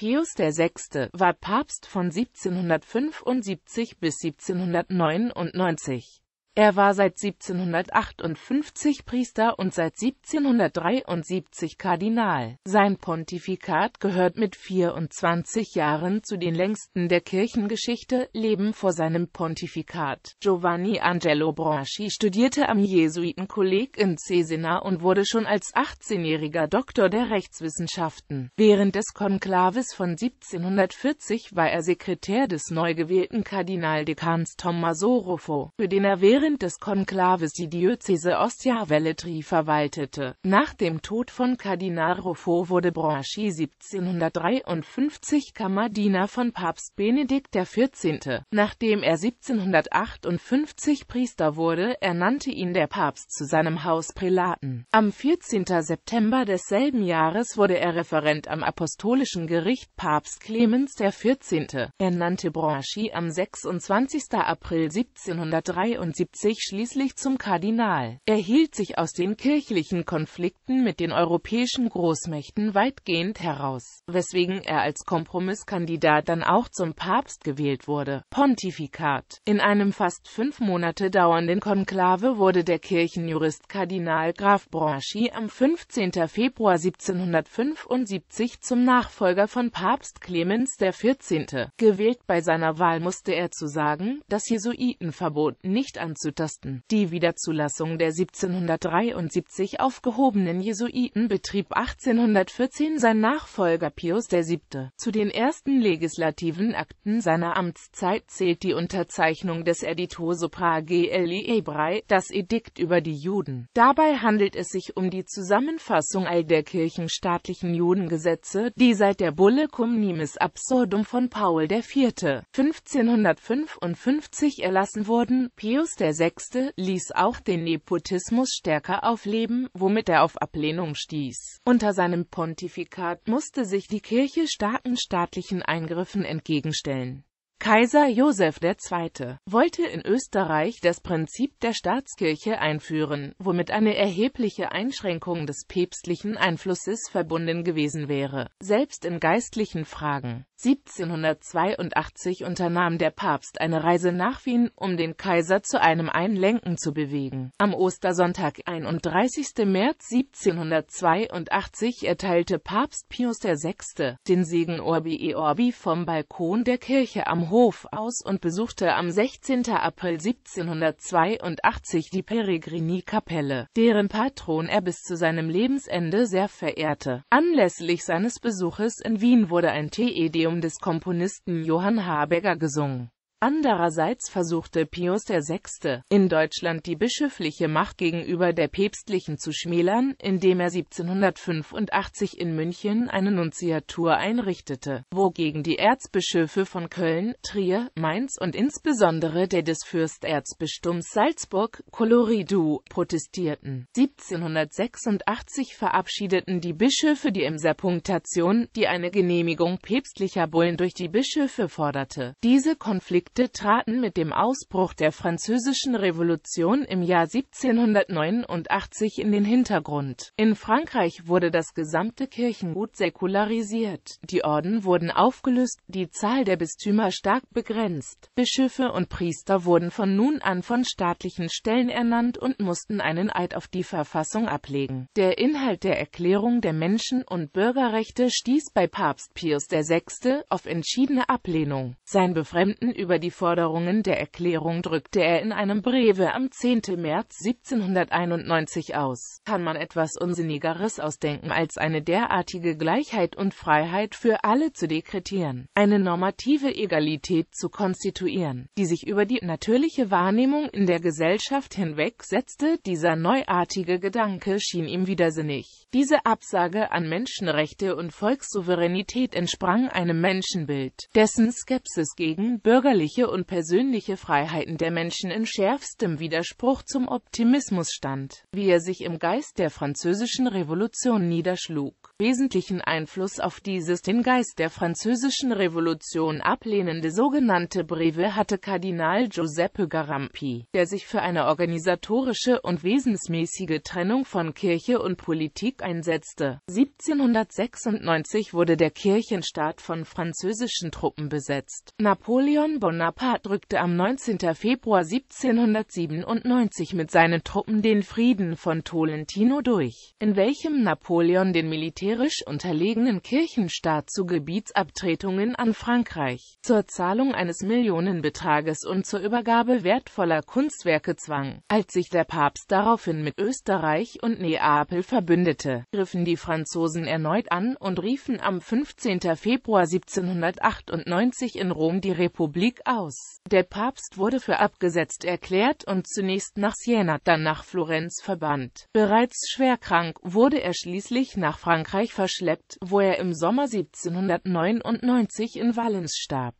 Pius VI. war Papst von 1775 bis 1799 er war seit 1758 Priester und seit 1773 Kardinal. Sein Pontifikat gehört mit 24 Jahren zu den längsten der Kirchengeschichte, Leben vor seinem Pontifikat. Giovanni Angelo Bronchi studierte am Jesuitenkolleg in Cesena und wurde schon als 18-jähriger Doktor der Rechtswissenschaften. Während des Konklaves von 1740 war er Sekretär des neu gewählten Kardinaldekans Tommaso Ruffo, für den er während während des Konklaves die Diözese Ostia-Velletri verwaltete. Nach dem Tod von Kardinal Ruffo wurde Branchi 1753 Kammerdiener von Papst Benedikt XIV. Nachdem er 1758 Priester wurde, ernannte ihn der Papst zu seinem Haus Prälaten. Am 14. September desselben Jahres wurde er Referent am Apostolischen Gericht Papst Clemens XIV. Er nannte Branchi am 26. April 1773 erhielt schließlich zum Kardinal. Er hielt sich aus den kirchlichen Konflikten mit den europäischen Großmächten weitgehend heraus, weswegen er als Kompromisskandidat dann auch zum Papst gewählt wurde. Pontifikat In einem fast fünf Monate dauernden Konklave wurde der Kirchenjurist Kardinal Graf Branchi am 15. Februar 1775 zum Nachfolger von Papst Clemens XIV. gewählt. Bei seiner Wahl musste er zu sagen, das Jesuitenverbot nicht anzunehmen anzutasten. Die Wiederzulassung der 1773 aufgehobenen Jesuiten betrieb 1814 sein Nachfolger Pius VII. Zu den ersten legislativen Akten seiner Amtszeit zählt die Unterzeichnung des Edito Sopra Gli Ebrei, das Edikt über die Juden. Dabei handelt es sich um die Zusammenfassung all der kirchenstaatlichen Judengesetze, die seit der Bulle cum nimis absurdum von Paul IV. 1555 erlassen wurden. Pius VI. VI. ließ auch den Nepotismus stärker aufleben, womit er auf Ablehnung stieß. Unter seinem Pontifikat musste sich die Kirche starken staatlichen Eingriffen entgegenstellen. Kaiser Josef II. wollte in Österreich das Prinzip der Staatskirche einführen, womit eine erhebliche Einschränkung des päpstlichen Einflusses verbunden gewesen wäre, selbst in geistlichen Fragen. 1782 unternahm der Papst eine Reise nach Wien, um den Kaiser zu einem Einlenken zu bewegen. Am Ostersonntag 31. März 1782 erteilte Papst Pius VI. den Segen Orbi e Orbi vom Balkon der Kirche am Hof aus und besuchte am 16. April 1782 die Peregrini-Kapelle, deren Patron er bis zu seinem Lebensende sehr verehrte. Anlässlich seines Besuches in Wien wurde ein Te Deum des Komponisten Johann Haberger gesungen Andererseits versuchte Pius VI. in Deutschland die bischöfliche Macht gegenüber der päpstlichen zu schmälern, indem er 1785 in München eine Nunziatur einrichtete, wogegen die Erzbischöfe von Köln, Trier, Mainz und insbesondere der des Fürsterzbistums Salzburg, Coloridou, protestierten. 1786 verabschiedeten die Bischöfe die Emserpunktation, die eine Genehmigung päpstlicher Bullen durch die Bischöfe forderte. Diese Konflikte Konflikte traten mit dem Ausbruch der Französischen Revolution im Jahr 1789 in den Hintergrund. In Frankreich wurde das gesamte Kirchengut säkularisiert, die Orden wurden aufgelöst, die Zahl der Bistümer stark begrenzt, Bischöfe und Priester wurden von nun an von staatlichen Stellen ernannt und mussten einen Eid auf die Verfassung ablegen. Der Inhalt der Erklärung der Menschen- und Bürgerrechte stieß bei Papst Pius VI. auf entschiedene Ablehnung. Sein Befremden über über die Forderungen der Erklärung drückte er in einem Breve am 10. März 1791 aus. Kann man etwas Unsinnigeres ausdenken, als eine derartige Gleichheit und Freiheit für alle zu dekretieren, eine normative Egalität zu konstituieren, die sich über die natürliche Wahrnehmung in der Gesellschaft hinwegsetzte? Dieser neuartige Gedanke schien ihm widersinnig. Diese Absage an Menschenrechte und Volkssouveränität entsprang einem Menschenbild, dessen Skepsis gegen bürgerliche berufliche und persönliche Freiheiten der Menschen in schärfstem Widerspruch zum Optimismus stand, wie er sich im Geist der französischen Revolution niederschlug. Wesentlichen Einfluss auf dieses den Geist der französischen Revolution ablehnende sogenannte Breve hatte Kardinal Giuseppe Garampi, der sich für eine organisatorische und wesensmäßige Trennung von Kirche und Politik einsetzte. 1796 wurde der Kirchenstaat von französischen Truppen besetzt. Napoleon Bonaparte Bonaparte drückte am 19. Februar 1797 mit seinen Truppen den Frieden von Tolentino durch, in welchem Napoleon den militärisch unterlegenen Kirchenstaat zu Gebietsabtretungen an Frankreich, zur Zahlung eines Millionenbetrages und zur Übergabe wertvoller Kunstwerke zwang. Als sich der Papst daraufhin mit Österreich und Neapel verbündete, griffen die Franzosen erneut an und riefen am 15. Februar 1798 in Rom die Republik aus. Der Papst wurde für abgesetzt erklärt und zunächst nach Siena, dann nach Florenz verbannt. Bereits schwerkrank wurde er schließlich nach Frankreich verschleppt, wo er im Sommer 1799 in Valens starb.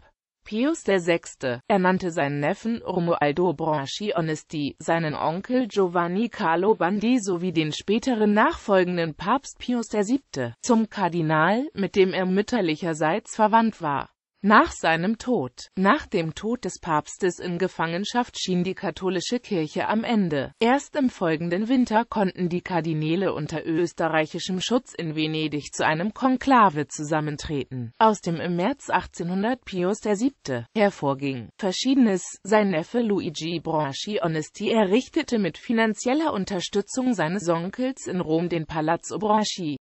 Pius VI. ernannte seinen Neffen Romualdo Branchi Onesti, seinen Onkel Giovanni Carlo Bandi sowie den späteren nachfolgenden Papst Pius VII. zum Kardinal, mit dem er mütterlicherseits verwandt war. Nach seinem Tod. Nach dem Tod des Papstes in Gefangenschaft schien die katholische Kirche am Ende. Erst im folgenden Winter konnten die Kardinäle unter österreichischem Schutz in Venedig zu einem Konklave zusammentreten, aus dem im März 1800 Pius VII. hervorging. Verschiedenes, sein Neffe Luigi Branchi Onesti errichtete mit finanzieller Unterstützung seines Onkels in Rom den Palazzo Branchi